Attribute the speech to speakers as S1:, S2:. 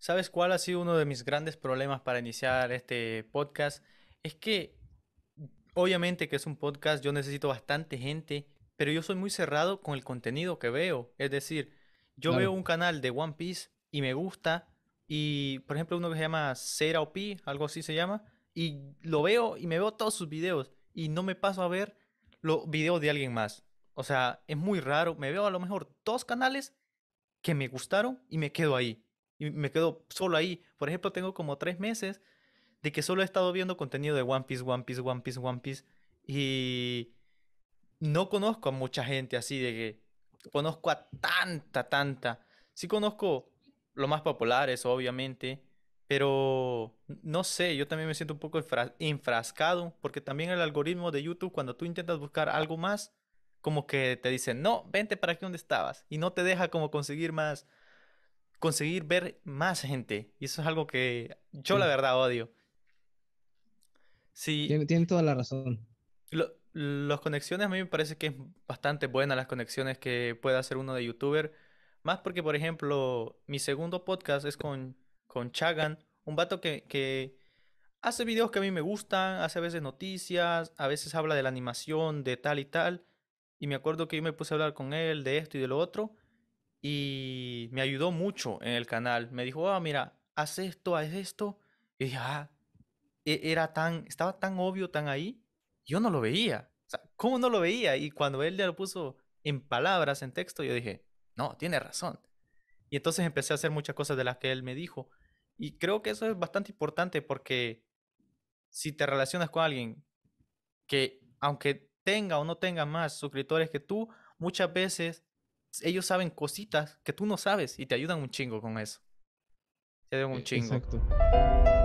S1: ¿Sabes cuál ha sido uno de mis grandes problemas para iniciar este podcast? Es que, obviamente que es un podcast, yo necesito bastante gente, pero yo soy muy cerrado con el contenido que veo. Es decir, yo veo un canal de One Piece y me gusta, y por ejemplo uno que se llama Cera algo así se llama, y lo veo y me veo todos sus videos, y no me paso a ver los videos de alguien más. O sea, es muy raro, me veo a lo mejor dos canales que me gustaron y me quedo ahí y me quedo solo ahí. Por ejemplo, tengo como tres meses de que solo he estado viendo contenido de One Piece, One Piece, One Piece, One Piece. Y no conozco a mucha gente así de que conozco a tanta, tanta. Sí conozco lo más popular, eso obviamente. Pero no sé, yo también me siento un poco enfrascado porque también el algoritmo de YouTube cuando tú intentas buscar algo más, como que te dice, no, vente para aquí donde estabas y no te deja como conseguir más, conseguir ver más gente. Y eso es algo que yo la verdad odio. Sí. tiene toda la razón. las conexiones a mí me parece que es bastante buena las conexiones que puede hacer uno de youtuber. Más porque, por ejemplo, mi segundo podcast es con, con Chagan, un vato que, que hace videos que a mí me gustan, hace a veces noticias, a veces habla de la animación, de tal y tal. Y me acuerdo que yo me puse a hablar con él de esto y de lo otro y me ayudó mucho en el canal. Me dijo, ah, mira, haz esto, haz esto. Y dije, ah, e-, era tan, estaba tan obvio, tan ahí. Yo no lo veía. O sea, ¿cómo no lo veía? Y cuando él ya lo puso en palabras, en texto, yo dije, no, tiene razón. Y entonces empecé a hacer muchas cosas de las que él me dijo. Y creo que eso es bastante importante porque si te relacionas con alguien que, aunque tenga o no tenga más suscriptores que tú, muchas veces ellos saben cositas que tú no sabes y te ayudan un chingo con eso. Te ayudan un e chingo. Exacto.